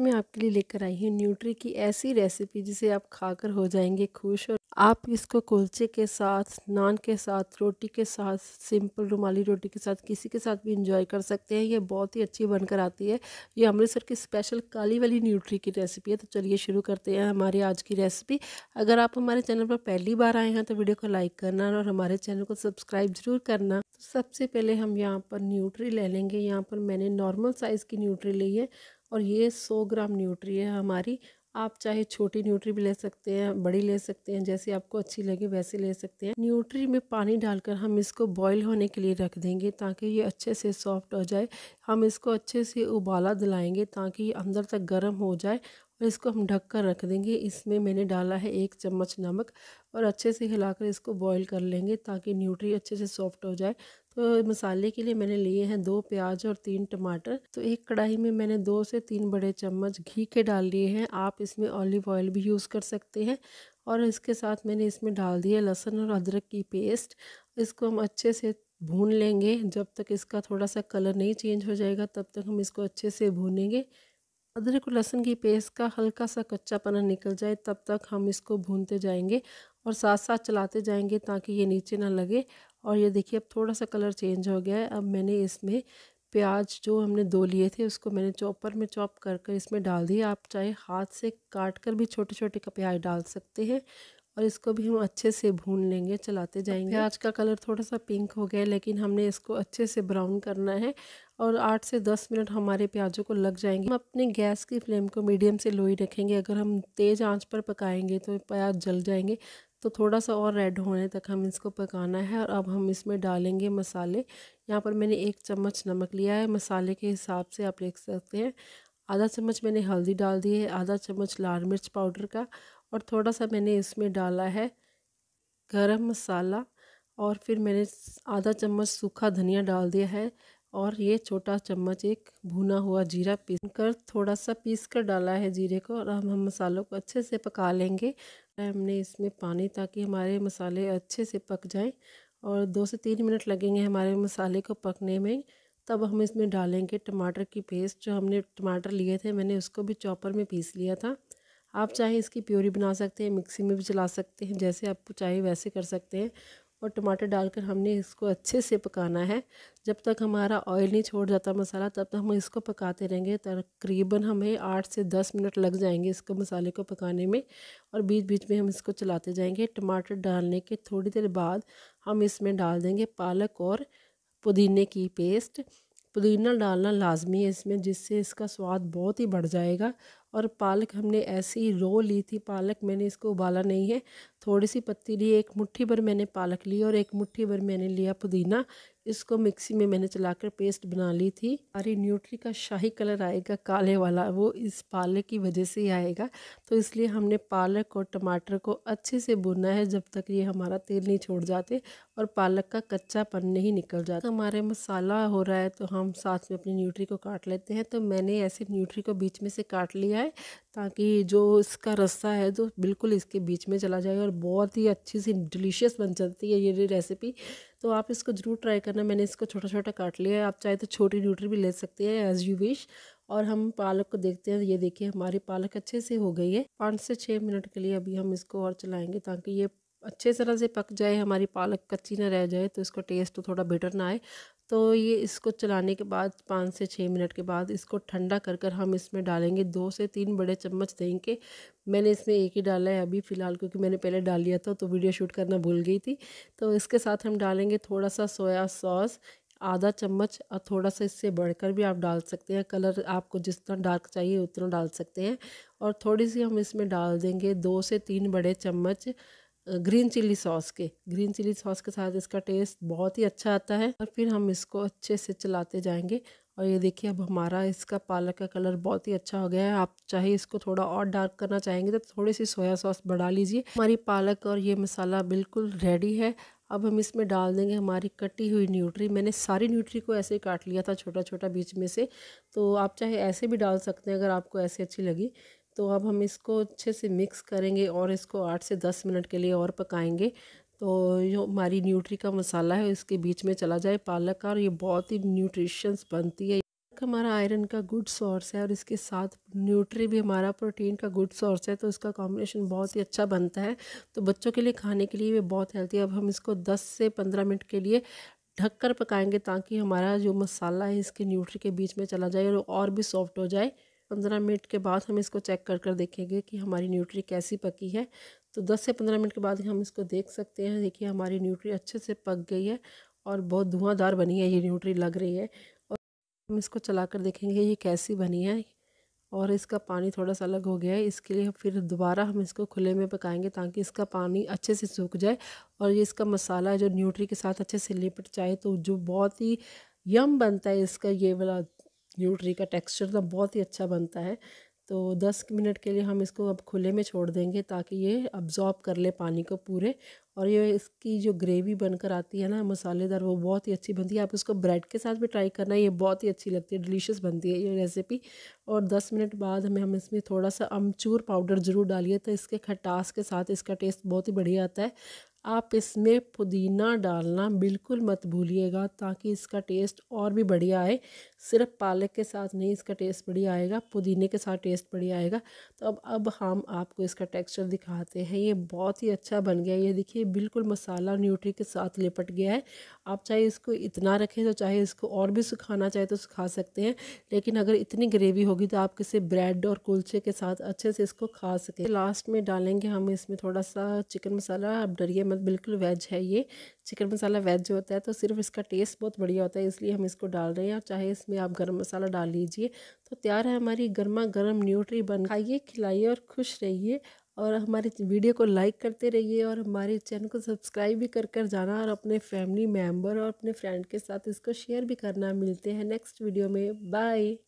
मैं आपके लिए लेकर आई हूँ न्यूट्री की ऐसी रेसिपी जिसे आप खाकर हो जाएंगे खुश और आप इसको कुलचे के साथ नान के साथ रोटी के साथ सिंपल रुमाली रोटी के साथ किसी के साथ भी इंजॉय कर सकते हैं ये बहुत ही अच्छी बनकर आती है ये अमृतसर की स्पेशल काली वाली न्यूट्री की रेसिपी है तो चलिए शुरू करते हैं हमारी आज की रेसिपी अगर आप हमारे चैनल पर पहली बार आए हैं तो वीडियो को लाइक करना और हमारे चैनल को सब्सक्राइब ज़रूर करना तो सबसे पहले हम यहाँ पर न्यूट्री ले लेंगे यहाँ पर मैंने नॉर्मल साइज़ की न्यूट्री ली है और ये सौ ग्राम न्यूट्री है हमारी आप चाहे छोटी न्यूट्री भी ले सकते हैं बड़ी ले सकते हैं जैसे आपको अच्छी लगे वैसे ले सकते हैं न्यूट्री में पानी डालकर हम इसको बॉईल होने के लिए रख देंगे ताकि ये अच्छे से सॉफ्ट हो जाए हम इसको अच्छे से उबाला दिलाएंगे ताकि ये अंदर तक गर्म हो जाए और इसको हम ढक कर रख देंगे इसमें मैंने डाला है एक चम्मच नमक और अच्छे से हिलाकर इसको बॉईल कर लेंगे ताकि न्यूट्री अच्छे से सॉफ्ट हो जाए तो मसाले के लिए मैंने लिए हैं दो प्याज और तीन टमाटर तो एक कढ़ाई में मैंने दो से तीन बड़े चम्मच घी के डाल लिए हैं आप इसमें ऑलिव ऑयल भी यूज़ कर सकते हैं और इसके साथ मैंने इसमें डाल दिया लहसुन और अदरक की पेस्ट इसको हम अच्छे से भून लेंगे जब तक इसका थोड़ा सा कलर नहीं चेंज हो जाएगा तब तक हम इसको अच्छे से भूनेंगे अदरक और लहसुन की पेस्ट का हल्का सा कच्चापना निकल जाए तब तक हम इसको भूनते जाएंगे और साथ साथ चलाते जाएंगे ताकि ये नीचे ना लगे और ये देखिए अब थोड़ा सा कलर चेंज हो गया है अब मैंने इसमें प्याज जो हमने दो लिए थे उसको मैंने चॉपर में चॉप कर कर इसमें डाल दिए आप चाहे हाथ से काट कर भी छोटे छोटे का प्याज डाल सकते हैं और इसको भी हम अच्छे से भून लेंगे चलाते तो जाएंगे प्याज का कलर थोड़ा सा पिंक हो गया लेकिन हमने इसको अच्छे से ब्राउन करना है और आठ से दस मिनट हमारे प्याजों को लग जाएंगे हम अपने गैस की फ्लेम को मीडियम से लो ही रखेंगे अगर हम तेज़ आंच पर पकाएंगे तो प्याज जल जाएंगे तो थोड़ा सा और रेड होने तक हम इसको पकाना है और अब हम इसमें डालेंगे मसाले यहाँ पर मैंने एक चम्मच नमक लिया है मसाले के हिसाब से आप देख सकते हैं आधा चम्मच मैंने हल्दी डाल दी है आधा चम्मच लाल मिर्च पाउडर का और थोड़ा सा मैंने इसमें डाला है गरम मसाला और फिर मैंने आधा चम्मच सूखा धनिया डाल दिया है और ये छोटा चम्मच एक भुना हुआ जीरा पीस कर थोड़ा सा पीस कर डाला है जीरे को और हम हम मसालों को अच्छे से पका लेंगे है हमने इसमें पानी ताकि हमारे मसाले अच्छे से पक जाएं और दो से तीन मिनट लगेंगे हमारे मसाले को पकने में तब हम इसमें डालेंगे टमाटर की पेस्ट जो हमने टमाटर लिए थे मैंने उसको भी चॉपर में पीस लिया था आप चाहे इसकी प्योरी बना सकते हैं मिक्सी में भी चला सकते हैं जैसे आपको चाहे वैसे कर सकते हैं और टमाटर डालकर हमने इसको अच्छे से पकाना है जब तक हमारा ऑयल नहीं छोड़ जाता मसाला तब तक हम इसको पकाते रहेंगे तकरीबन हमें आठ से दस मिनट लग जाएंगे इसको मसाले को पकाने में और बीच बीच में हम इसको चलाते जाएंगे टमाटर डालने के थोड़ी देर बाद हम इसमें डाल देंगे पालक और पुदीने की पेस्ट पुदीना डालना लाजमी है इसमें जिससे इसका स्वाद बहुत ही बढ़ जाएगा और पालक हमने ऐसी ही रो ली थी पालक मैंने इसको उबाला नहीं है थोड़ी सी पत्ती ली एक मुट्ठी भर मैंने पालक ली और एक मुट्ठी भर मैंने लिया पुदीना इसको मिक्सी में मैंने चलाकर पेस्ट बना ली थी हमारी न्यूट्री का शाही कलर आएगा काले वाला वो इस पालक की वजह से ही आएगा तो इसलिए हमने पालक और टमाटर को अच्छे से बुना है जब तक ये हमारा तेल नहीं छोड़ जाते और पालक का कच्चा पन नहीं निकल जाता हमारे मसाला हो रहा है तो हम साथ में अपनी न्यूट्री को काट लेते हैं तो मैंने ऐसे न्यूट्री को बीच में से काट लिया है ताकि जो इसका रस्सा है जो बिल्कुल इसके बीच में चला जाए और बहुत ही अच्छी सी डिलीशियस बन जाती है ये रेसिपी तो आप इसको ज़रूर ट्राई करना मैंने इसको छोटा छोटा काट लिया है आप चाहे तो छोटी न्यूट्री भी ले सकते हैं एज़ यू विश और हम पालक को देखते हैं ये देखिए हमारी पालक अच्छे से हो गई है पाँच से छः मिनट के लिए अभी हम इसको और चलाएँगे ताकि ये अच्छे तरह से पक जाए हमारी पालक कच्ची ना रह जाए तो इसका टेस्ट तो थोड़ा बेटर ना आए तो ये इसको चलाने के बाद पाँच से छः मिनट के बाद इसको ठंडा कर कर हम इसमें डालेंगे दो से तीन बड़े चम्मच दही के मैंने इसमें एक ही डाला है अभी फ़िलहाल क्योंकि मैंने पहले डाल लिया था तो वीडियो शूट करना भूल गई थी तो इसके साथ हम डालेंगे थोड़ा सा सोया सॉस आधा चम्मच और थोड़ा सा इससे बढ़कर भी आप डाल सकते हैं कलर आपको जितना डार्क चाहिए उतना डाल सकते हैं और थोड़ी सी हम इसमें डाल देंगे दो से तीन बड़े चम्मच ग्रीन चिली सॉस के ग्रीन चिली सॉस के साथ इसका टेस्ट बहुत ही अच्छा आता है और फिर हम इसको अच्छे से चलाते जाएंगे और ये देखिए अब हमारा इसका पालक का कलर बहुत ही अच्छा हो गया है आप चाहे इसको थोड़ा और डार्क करना चाहेंगे तो थोड़ी सी सोया सॉस बढ़ा लीजिए हमारी पालक और ये मसाला बिल्कुल रेडी है अब हम इसमें डाल देंगे हमारी कटी हुई न्यूट्री मैंने सारी न्यूट्री को ऐसे ही काट लिया था छोटा छोटा बीच में से तो आप चाहे ऐसे भी डाल सकते हैं अगर आपको ऐसे अच्छी लगी तो अब हम इसको अच्छे से मिक्स करेंगे और इसको आठ से दस मिनट के लिए और पकाएंगे तो जो हमारी न्यूट्री का मसाला है इसके बीच में चला जाए पालक का और ये बहुत ही न्यूट्रिशंस बनती है हमारा आयरन का गुड सोर्स है और इसके साथ न्यूट्री भी हमारा प्रोटीन का गुड सोर्स है तो इसका कॉम्बिनेशन बहुत ही अच्छा बनता है तो बच्चों के लिए खाने के लिए भी बहुत हेल्थी है अब हम इसको दस से पंद्रह मिनट के लिए ढककर पकाएंगे ताकि हमारा जो मसाला है इसके न्यूट्री के बीच में चला जाए और, और भी सॉफ्ट हो जाए पंद्रह मिनट के बाद हम इसको चेक कर कर देखेंगे कि हमारी न्यूट्री कैसी पकी है तो दस से पंद्रह मिनट के बाद हम इसको देख सकते हैं देखिए हमारी न्यूट्री अच्छे से पक गई है और बहुत धुआँदार बनी है ये न्यूट्री लग रही है और हम इसको चला कर देखेंगे ये कैसी बनी है और इसका पानी थोड़ा सा अलग हो गया है इसके लिए फिर दोबारा हम इसको खुले में पकाएंगे ताकि इसका पानी अच्छे से सूख जाए और ये इसका मसाला जो न्यूट्री के साथ अच्छे से लिपट जाए तो जो बहुत ही यम बनता है इसका ये वाला न्यूट्री का टेक्सचर तो बहुत ही अच्छा बनता है तो 10 मिनट के लिए हम इसको अब खुले में छोड़ देंगे ताकि ये अब्ज़ॉर्ब कर ले पानी को पूरे और ये इसकी जो ग्रेवी बनकर आती है ना मसालेदार वो बहुत ही अच्छी बनती है आप इसको ब्रेड के साथ भी ट्राई करना ये बहुत ही अच्छी लगती है डिलीशियस बनती है ये रेसिपी और 10 मिनट बाद हमें हम इसमें थोड़ा सा अमचूर पाउडर ज़रूर डालिए तो इसके खटास के साथ इसका टेस्ट बहुत ही बढ़िया आता है आप इसमें पुदीना डालना बिल्कुल मत भूलिएगा ताकि इसका टेस्ट और भी बढ़िया आए सिर्फ पालक के साथ नहीं इसका टेस्ट बढ़िया आएगा पुदीने के साथ टेस्ट बढ़िया आएगा तो अब अब हम आपको इसका टेक्सचर दिखाते हैं ये बहुत ही अच्छा बन गया ये देखिए बिल्कुल मसाला न्यूट्री के साथ लिपट गया है आप चाहे इसको इतना रखें तो चाहे इसको और भी सुखाना चाहे तो सुखा सकते हैं लेकिन अगर इतनी ग्रेवी होगी तो आप किसी ब्रेड और कुल्छे के साथ अच्छे से इसको खा सकें लास्ट में डालेंगे हम इसमें थोड़ा सा चिकन मसाला आप डरिए मत बिल्कुल वेज है ये चिकन मसाला वेज जो होता है तो सिर्फ इसका टेस्ट बहुत बढ़िया होता है इसलिए हम इसको डाल रहे हैं और चाहे इसमें आप गर्म मसाला डाल लीजिए तो तैयार है हमारी गर्मा गर्म न्यूट्री बन खाइए खिलाइए और खुश रहिए और हमारे वीडियो को लाइक करते रहिए और हमारे चैनल को सब्सक्राइब भी कर कर जाना और अपने फैमिली मेम्बर और अपने फ्रेंड के साथ इसको शेयर भी करना मिलते हैं नेक्स्ट वीडियो में बाय